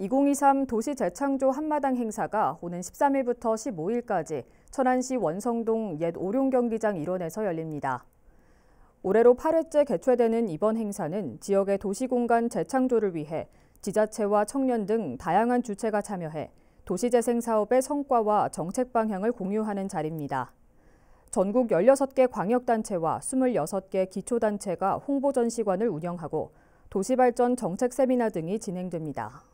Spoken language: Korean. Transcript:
2023 도시 재창조 한마당 행사가 오는 13일부터 15일까지 천안시 원성동 옛 오룡경기장 일원에서 열립니다. 올해로 8회째 개최되는 이번 행사는 지역의 도시공간 재창조를 위해 지자체와 청년 등 다양한 주체가 참여해 도시재생 사업의 성과와 정책 방향을 공유하는 자리입니다. 전국 16개 광역단체와 26개 기초단체가 홍보 전시관을 운영하고 도시발전 정책 세미나 등이 진행됩니다.